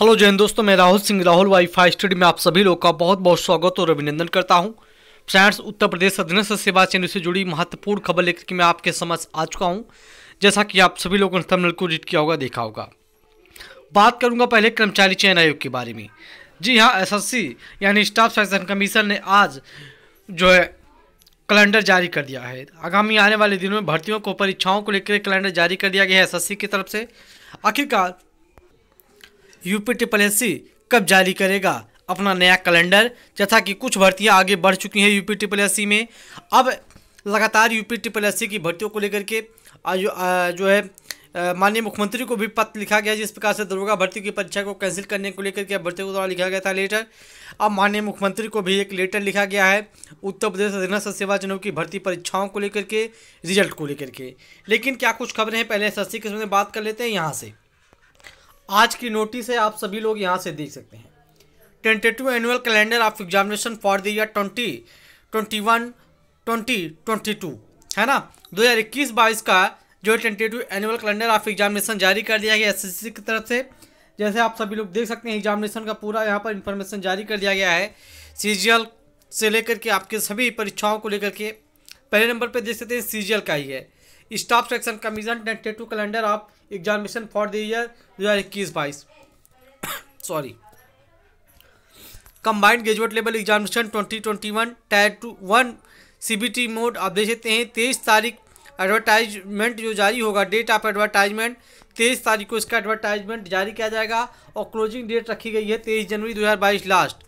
hello जैन दोस्तों मैं Rahul Singh Rahul wifi study में आप सभी लोग का बहुत बहुत स्वागत और अभिनंदन करता हूं फ्रेंड्स उत्तर प्रदेश अधीनस्थ सेवा चयन से जुड़ी महत्वपूर्ण खबर लेकर के मैं आपके समक्ष आ चुका हूं जैसा कि आप सभी लोगों ने थंबनेल को रीड किया होगा देखा होगा बात करूंगा पहले कर्मचारी चयन आयोग के बारे में जी हाँ एस यानी स्टाफ सेलेक्शन कमीशन ने आज जो है कैलेंडर जारी कर दिया है आगामी आने वाले दिनों में भर्तियों को परीक्षाओं को लेकर कैलेंडर जारी कर दिया गया है एस की तरफ से आखिरकार यूपी ट्रिपल एस कब जारी करेगा अपना नया कैलेंडर जैसा कि कुछ भर्तियां आगे बढ़ चुकी हैं यूपी ट्रिपल एस में अब लगातार यूपी ट्रिपल एस की भर्तियों को लेकर के जो, जो है माननीय मुख्यमंत्री को भी पत्र लिखा गया जिस प्रकार से दरोगा भर्ती की परीक्षा को कैंसिल करने को लेकर के भर्ती को द्वारा लिखा गया था लेटर अब माननीय मुख्यमंत्री को भी एक लेटर लिखा गया है उत्तर प्रदेश अधीनस्थ सेवा चुनाव की भर्ती परीक्षाओं को लेकर के रिजल्ट को लेकर के लेकिन क्या कुछ खबरें हैं पहले एस के बारे बात कर लेते हैं यहाँ से आज की नोटिस है आप सभी लोग यहाँ से देख सकते हैं to annual calendar of examination for the year twenty twenty one twenty twenty two है ना दो हज़ार इक्कीस बाईस का जो to annual calendar of examination जारी कर दिया गया एस की तरफ से जैसे आप सभी लोग देख सकते हैं एग्जामिनेशन का पूरा यहाँ पर इंफॉर्मेशन जारी कर दिया गया है एल से लेकर के आपके सभी परीक्षाओं को लेकर के पहले नंबर पर देख सकते हैं एल का ही है staff section commission to calendar of examination for the year दो हज़ार इक्कीस बाईस sorry combined graduate level examination twenty twenty one tier two one C B T mode आप देख सकते हैं तेईस तारीख एडवर्टाइजमेंट जो जारी होगा डेट ऑफ एडवर्टाइजमेंट तेईस तारीख को इसका एडवर्टाइजमेंट जारी किया जाएगा और क्लोजिंग डेट रखी गई है तेईस जनवरी दो हजार बाईस last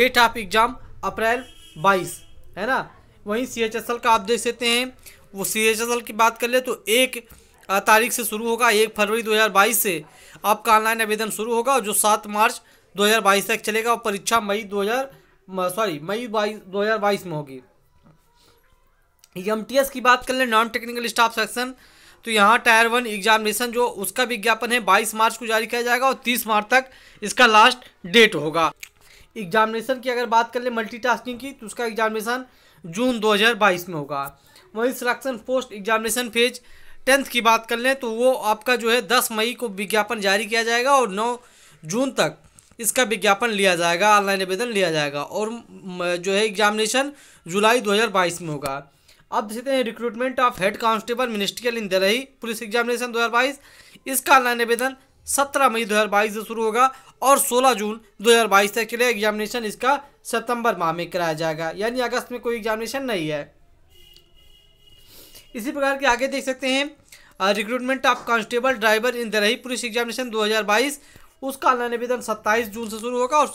date of exam April बाईस है ना वहीं सी एच एस एल का आप देख सकते हैं वो सी एच एस एल की बात कर ले तो एक तारीख से शुरू होगा एक फरवरी 2022 से आपका ऑनलाइन आवेदन शुरू होगा और जो सात मार्च 2022 तक चलेगा और परीक्षा मई 2000 सॉरी मई बाईस दो में होगी एम e की बात कर ले नॉन टेक्निकल स्टाफ सेक्शन तो यहाँ टायर वन एग्जामिनेशन जो उसका विज्ञापन है बाईस मार्च को जारी किया जाएगा और तीस मार्च तक इसका लास्ट डेट होगा एग्जामिनेशन की अगर बात कर मल्टी टास्किंग की तो उसका एग्जामिनेशन जून 2022 में होगा वहीं selection post examination phase tenth की बात कर लें तो वो आपका जो है दस मई को विज्ञापन जारी किया जाएगा और नौ जून तक इसका विज्ञापन लिया जाएगा ऑनलाइन आवेदन लिया जाएगा और जो है एग्जामिनेशन जुलाई 2022 में होगा अब देखते हैं recruitment of head constable ministerial in Delhi police examination 2022 इसका ऑनलाइन आवेदन 17 मई 2022 से शुरू होगा और 16 जून 2022 तक के लिए एग्जामिनेशन इसका सितंबर माह में कराया जाएगा यानी अगस्त में कोई एग्जामिनेशन नहीं है इसी प्रकार के आगे देख सकते हैं recruitment of constable driver in Delhi police examination 2022 उसका ऑनलाइन आवेदन 27 जून से शुरू होगा और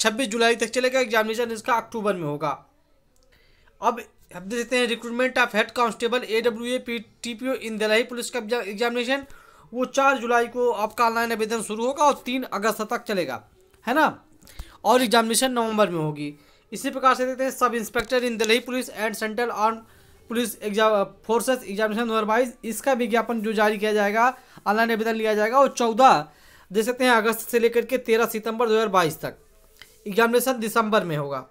26 जुलाई तक चलेगा एग्जामिनेशन इसका अक्टूबर में होगा अब हम देख सकते हैं recruitment of head constable A W A P T P O in Delhi police का एग्जामिनेशन वो चार जुलाई को आपका ऑनलाइन आवेदन शुरू होगा और तीन अगस्त तक चलेगा है ना और एग्जामिनेशन नवंबर में होगी इसी प्रकार से देते हैं sub inspector in Delhi police and central arm police exam forces examination number बाईस इसका विज्ञापन जो जारी किया जाएगा ऑनलाइन आवेदन लिया जाएगा और चौदह देख सकते हैं अगस्त से लेकर के तेरह सितंबर 2022 तक एग्जामिनेशन दिसंबर में होगा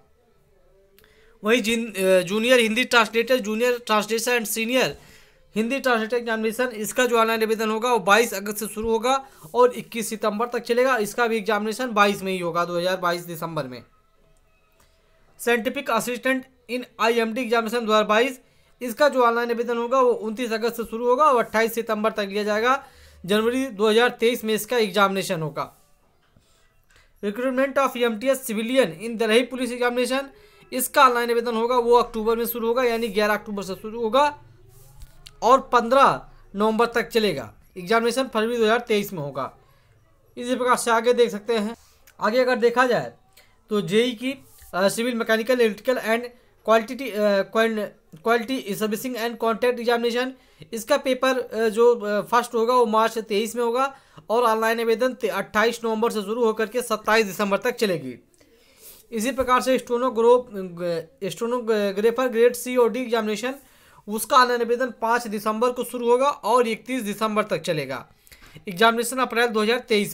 वहीं जिन junior Hindi translator junior translator and senior Hindi translator examination इसका जो ऑनलाइन आवेदन होगा वो 22 अगस्त से शुरू होगा और 21 सितंबर तक चलेगा इसका भी एग्जामिनेशन 22 में ही होगा 2022 दिसंबर में scientific assistant in IMD examination इसका जो ऑनलाइन आवेदन होगा वो उनतीस अगस्त से शुरू होगा और अट्ठाईस सितंबर तक लिया जाएगा जनवरी 2023 में इसका एग्जामिनेशन होगा recruitment of M civilian in Delhi police examination इसका ऑनलाइन आवेदन होगा वो अक्टूबर में शुरू होगा यानी ग्यारह अक्टूबर से शुरू होगा और पंद्रह नवंबर तक चलेगा एग्जामिनेशन फरवरी 2023 में होगा इसी प्रकार से आगे देख सकते हैं आगे अगर देखा जाए तो जेई की civil mechanical electrical and quality quality servicing and contract examination इसका पेपर जो फर्स्ट होगा वो मार्च तेईस में होगा और ऑनलाइन आवेदन अट्ठाईस नवंबर से शुरू होकर के सत्ताईस दिसंबर तक चलेगी इसी प्रकार से स्टोनो ग्रेफर ग्रेड सी और डी एग्जामिनेशन उसका ऑनलाइन आवेदन पाँच दिसंबर को शुरू होगा और इकतीस दिसंबर तक चलेगा एग्जामिनेशन अप्रैल दो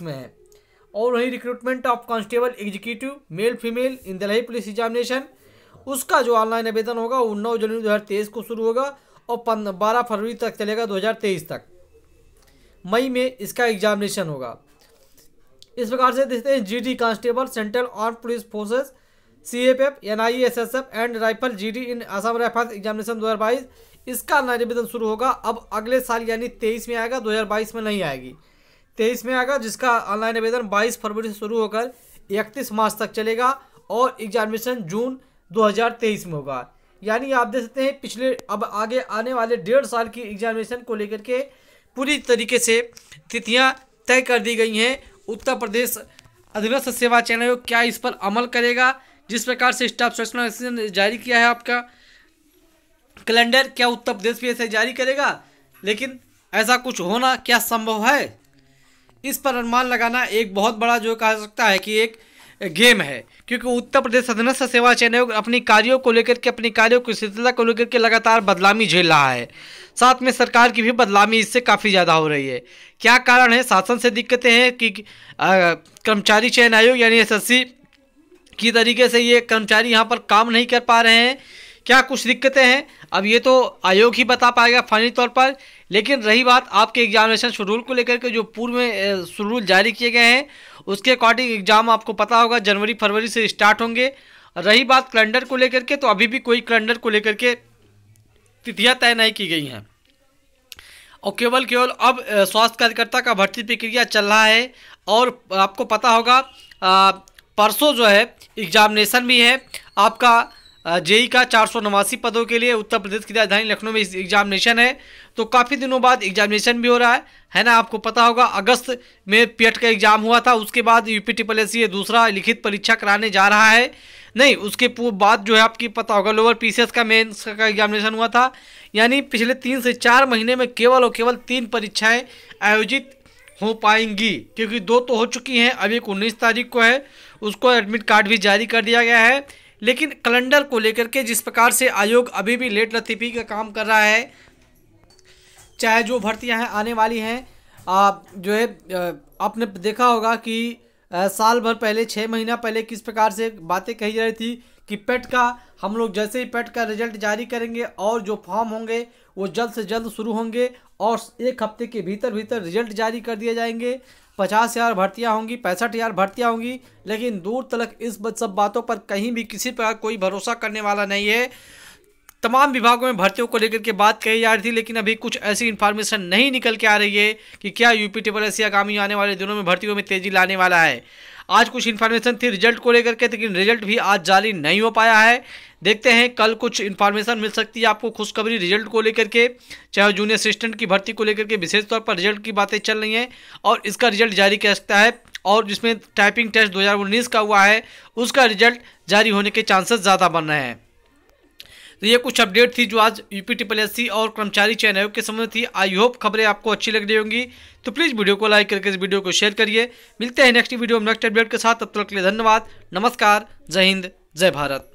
में है और वहीं recruitment of constable executive male female in Delhi police examination उसका जो ऑनलाइन आवेदन होगा वो नौ जनवरी 2023 को शुरू होगा और बारह फरवरी तक चलेगा 2023 तक मई में इसका एग्जामिनेशन होगा इस प्रकार से देखते हैं GD constable central arm police forces C F F N I S S F and rifle G D in Assam rifles examination दो हज़ार बाईस इसका आवेदन शुरू होगा अब अगले साल यानी तेईस में आएगा दो हज़ार बाईस में नहीं आएगी तेईस में आएगा जिसका ऑनलाइन आवेदन बाईस फरवरी से शुरू होकर इकतीस मार्च तक चलेगा और एग्जामिनेशन जून 2023 में होगा यानी आप देख सकते हैं पिछले अब आगे आने वाले डेढ़ साल की एग्जामिनेशन को लेकर के पूरी तरीके से तिथियां तय कर दी गई हैं उत्तर प्रदेश अधिवस्थ सेवा चयन आयोग क्या इस पर अमल करेगा जिस प्रकार से स्टाफ सेक्शन जारी किया है आपका कैलेंडर क्या उत्तर प्रदेश भी ऐसे जारी करेगा लेकिन ऐसा कुछ होना क्या संभव है इस पर अनुमान लगाना एक बहुत बड़ा जो कहा सकता है कि एक गेम है क्योंकि उत्तर प्रदेश अधीनस्थ सेवा चयन आयोग अपनी कार्यों को लेकर के अपनी कार्यों की स्थिरता को लेकर के लगातार बदलामी झेल रहा है साथ में सरकार की भी बदलामी इससे काफ़ी ज़्यादा हो रही है क्या कारण है शासन से दिक्कतें हैं कि कर्मचारी चयन आयोग यानी एस की तरीके से ये कर्मचारी यहाँ पर काम नहीं कर पा रहे हैं क्या कुछ दिक्कतें हैं अब ये तो आयोग ही बता पाएगा फाइनली तौर पर लेकिन रही बात आपके एग्जामिनेशन शेड्यूल को लेकर के जो पूर्व में शेड्यूल जारी किए गए हैं उसके अकॉर्डिंग एग्ज़ाम आपको पता होगा जनवरी फरवरी से स्टार्ट होंगे रही बात कैलेंडर को लेकर के तो अभी भी कोई कैलेंडर को लेकर के तिथियाँ तय नहीं की गई हैं और केवल केवल अब स्वास्थ्य कार्यकर्ता का भर्ती प्रक्रिया चल रहा है और आपको पता होगा परसों जो है एग्जामिनेशन भी है आपका जेई का चार नवासी पदों के लिए उत्तर प्रदेश की राजधानी लखनऊ में एग्जामिनेशन है तो काफ़ी दिनों बाद एग्जामिनेशन भी हो रहा है है ना आपको पता होगा अगस्त में पेट का एग्ज़ाम हुआ था उसके बाद यूपी ट्रिपल एस ये दूसरा लिखित परीक्षा कराने जा रहा है नहीं उसके पूर्व बाद जो है आपकी पता होगा लोअर पीसीएस का मेन्स का एग्जामिनेशन हुआ था यानी पिछले तीन से चार महीने में केवल और केवल तीन परीक्षाएं आयोजित हो पाएंगी क्योंकि दो तो हो चुकी हैं अभी एक उन्नीस तारीख को है उसको एडमिट कार्ड भी जारी कर दिया गया है लेकिन कैलेंडर को लेकर के जिस प्रकार से आयोग अभी भी लेट लतीफ़ी का काम कर रहा है चाहे जो भर्तियां हैं आने वाली हैं आप जो है आपने देखा होगा कि साल भर पहले छः महीना पहले किस प्रकार से बातें कही जा रही थी कि पेट का हम लोग जैसे ही पेट का रिजल्ट जारी करेंगे और जो फॉर्म होंगे वो जल्द से जल्द शुरू होंगे और एक हफ्ते के भीतर भीतर रिजल्ट जारी कर दिए जाएंगे पचास हज़ार भर्तियाँ होंगी पैंसठ हज़ार भर्तियाँ होंगी लेकिन दूर तलक इस सब बातों पर कहीं भी किसी पर कोई भरोसा करने वाला नहीं है तमाम विभागों में भर्तियों को लेकर के बात कही जा रही थी लेकिन अभी कुछ ऐसी इन्फॉर्मेशन नहीं निकल के आ रही है कि क्या यूपी टेबल एस आगामी आने वाले दिनों में भर्तियों में तेज़ी लाने वाला है आज कुछ इन्फॉर्मेशन थी रिजल्ट को लेकर के लेकिन रिजल्ट भी आज जारी नहीं हो पाया है देखते हैं कल कुछ इन्फॉर्मेशन मिल सकती है आपको खुशखबरी रिजल्ट को लेकर के चाहे जूनियर असिस्टेंट की भर्ती को लेकर के विशेष तौर पर रिजल्ट की बातें चल रही हैं और इसका रिजल्ट जारी कर सकता है और जिसमें टाइपिंग टेस्ट 2019 का हुआ है उसका रिजल्ट जारी होने के चांसेस ज़्यादा बन रहे हैं तो ये कुछ अपडेट थी जो आज यूपी टी एस और कर्मचारी चयन आयोग के संबंध थी आई होप खबरें आपको अच्छी लग रही होंगी तो प्लीज़ वीडियो को लाइक करके इस वीडियो को शेयर करिए मिलते हैं नेक्स्ट वीडियो नेक्स्ट अपडेट के साथ तब तक के लिए धन्यवाद नमस्कार जय हिंद जय भारत